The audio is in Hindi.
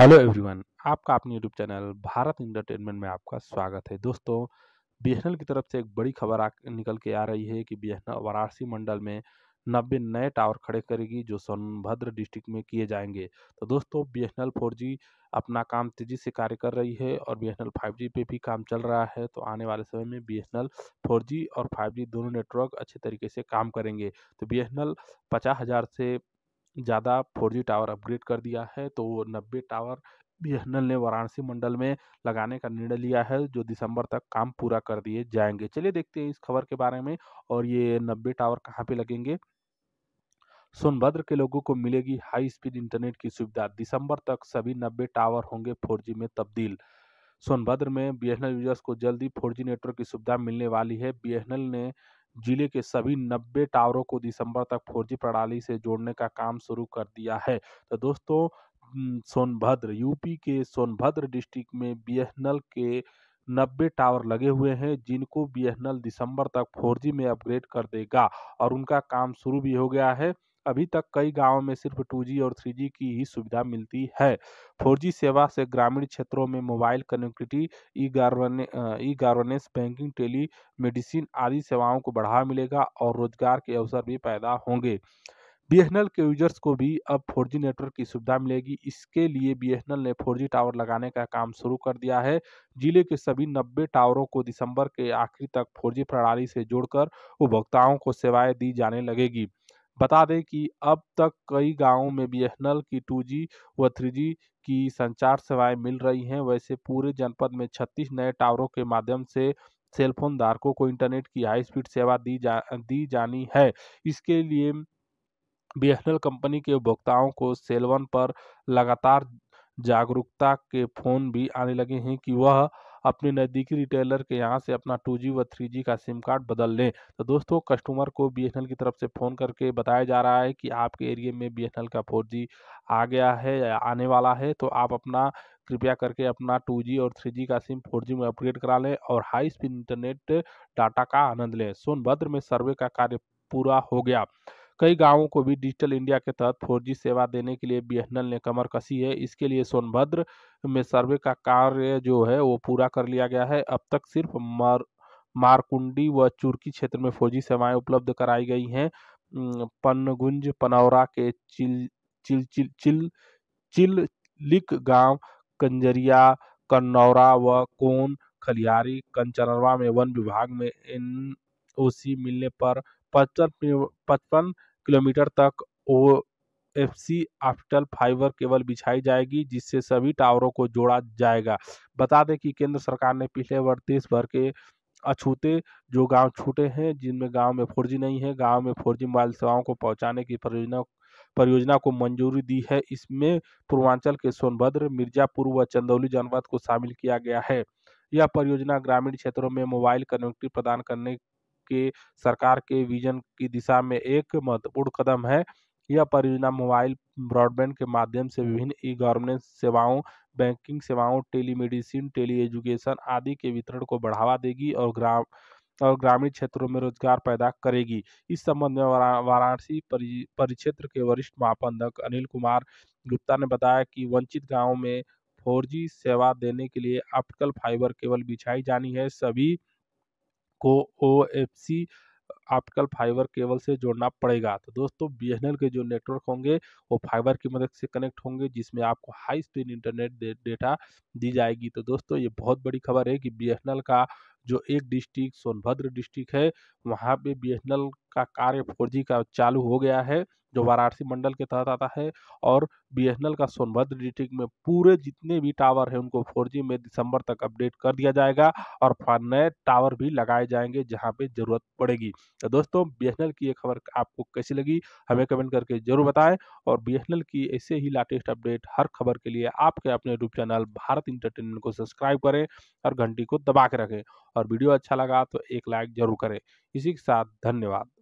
हेलो एवरीवन आपका अपने यूट्यूब चैनल भारत इंटरटेनमेंट में आपका स्वागत है दोस्तों बी की तरफ से एक बड़ी खबर आ निकल के आ रही है कि बी वाराणसी मंडल में नब्बे नए टावर खड़े करेगी जो सोनभद्र डिस्ट्रिक्ट में किए जाएंगे तो दोस्तों बी एस एन अपना काम तेज़ी से कार्य कर रही है और बी एस एन पे भी काम चल रहा है तो आने वाले समय में बी एस एन और 5G दोनों नेटवर्क अच्छे तरीके से काम करेंगे तो बी एस पचास हज़ार से ज़्यादा फोर जी टावर अपग्रेड कर दिया है तो वो नब्बे टावर बी ने वाराणसी मंडल में लगाने का निर्णय लिया है जो दिसंबर तक काम पूरा कर दिए जाएंगे चलिए देखते हैं इस खबर के बारे में और ये नब्बे टावर कहाँ पे लगेंगे सोनभद्र के लोगों को मिलेगी हाई स्पीड इंटरनेट की सुविधा दिसंबर तक सभी नब्बे टावर होंगे फोर में तब्दील सोनभद्र में बी यूजर्स को जल्दी फोर नेटवर्क की सुविधा मिलने वाली है बी ने जिले के सभी 90 टावरों को दिसंबर तक 4G प्रणाली से जोड़ने का काम शुरू कर दिया है तो दोस्तों सोनभद्र यूपी के सोनभद्र डिस्ट्रिक्ट में बीएसएनएल के नब्बे टावर लगे हुए हैं जिनको बीएसएनएल दिसंबर तक 4G में अपग्रेड कर देगा और उनका काम शुरू भी हो गया है अभी तक कई गाँव में सिर्फ टू और थ्री की ही सुविधा मिलती है फोर सेवा से ग्रामीण क्षेत्रों में mobile connectivity E E governance banking telemedicine आदि सेवाओं को बढ़ावा मिलेगा और रोजगार के अवसर भी पैदा होंगे बी के यूजर्स को भी अब फोर नेटवर्क की सुविधा मिलेगी इसके लिए बी ने फोर टावर लगाने का काम शुरू कर दिया है जिले के सभी 90 टावरों को दिसंबर के आखिरी तक फोर प्रणाली से जोड़कर उपभोक्ताओं को सेवाएं दी जाने लगेगी बता दें कि अब तक कई गांवों में बीएसएनएल की टू व थ्री की संचार सेवाएं मिल रही हैं वैसे पूरे जनपद में 36 नए टावरों के माध्यम से सेलफोन धारकों को इंटरनेट की हाई स्पीड सेवा दी जा दी जानी है इसके लिए बी कंपनी के उपभोक्ताओं को सेलवन पर लगातार जागरूकता के फोन भी आने लगे हैं कि वह अपने नज़दीकी रिटेलर के यहाँ से अपना टू व थ्री का सिम कार्ड बदल लें तो दोस्तों कस्टमर को बी की तरफ से फ़ोन करके बताया जा रहा है कि आपके एरिए में बी का फोर आ गया है या आने वाला है तो आप अपना कृपया करके अपना 2G और 3G का सिम 4G में अपग्रेड करा लें और हाई स्पीड इंटरनेट डाटा का आनंद लें सोनभद्र में सर्वे का कार्य पूरा हो गया कई गांवों को भी डिजिटल इंडिया के तहत फोर सेवा देने के लिए बी ने कमर कसी है इसके लिए सोनभद्र में सर्वे का कार्य जो है वो पूरा कर लिया गया है अब तक सिर्फ मार मारकुंडी व चुरकी क्षेत्र में 4G सेवाएं उपलब्ध कराई गई हैं पनगुंज पनौरा के चिल चिल चिल चिल चिलिक गांव कंजरिया कन्नौरा व कोन खलियारी कंचनरवा में वन विभाग में एन ओ मिलने पर पचपन पचपन किलोमीटर तक O F C optical fibre cable बिछाई जाएगी जिससे सभी टावरों को जोड़ा जाएगा बता दें कि केंद्र सरकार ने पिछले वर्ष देश भर के अछूते जो गांव छूटे हैं जिनमें गांव में फोर नहीं है गांव में फोर मोबाइल सेवाओं को पहुंचाने की परियोजना परियोजना को मंजूरी दी है इसमें पूर्वांचल के सोनभद्र मिर्जापुर व चंदौली जनपद को शामिल किया गया है यह परियोजना ग्रामीण क्षेत्रों में मोबाइल कनेक्टिव प्रदान करने के सरकार के विजन की दिशा में एक महत्वपूर्ण कदम है यह परियोजना मोबाइल ब्रॉडबैंड के माध्यम से विभिन्न ई गवर्नेंस सेवाओं बैंकिंग सेवाओं टेलीमेडिसिन टेली एजुकेशन आदि के वितरण को बढ़ावा देगी और ग्राम और ग्रामीण क्षेत्रों में रोजगार पैदा करेगी इस संबंध में वाराणसी परिक्षेत्र के वरिष्ठ महाप्रबंधक अनिल कुमार गुप्ता ने बताया कि वंचित गाँव में फोर सेवा देने के लिए ऑप्टिकल फाइबर केवल बिछाई जानी है सभी को O F C optical fibre cable से जोड़ना पड़ेगा तो दोस्तों बी के जो नेटवर्क होंगे वो फाइबर की मदद से कनेक्ट होंगे जिसमें आपको हाई स्पीड इंटरनेट डेटा दी जाएगी तो दोस्तों ये बहुत बड़ी खबर है कि बी का जो एक डिस्ट्रिक्ट सोनभद्र डिस्ट्रिक्ट है वहाँ पे बी का कार्य फोर का चालू हो गया है जो वाराणसी मंडल के तहत आता है और बी का सोनभद्र डिस्ट्रिक्ट में पूरे जितने भी टावर हैं उनको फोर में दिसंबर तक अपडेट कर दिया जाएगा और नए टावर भी लगाए जाएंगे जहाँ पे जरूरत पड़ेगी तो दोस्तों बी की ये खबर आपको कैसी लगी हमें कमेंट करके जरूर बताएं और बी की ऐसे ही लाटेस्ट अपडेट हर खबर के लिए आपके अपने यूट्यूब चैनल भारत इंटरटेनमेंट को सब्सक्राइब करें और घंटी को दबा के रखें और वीडियो अच्छा लगा तो एक लाइक जरूर करें इसी के साथ धन्यवाद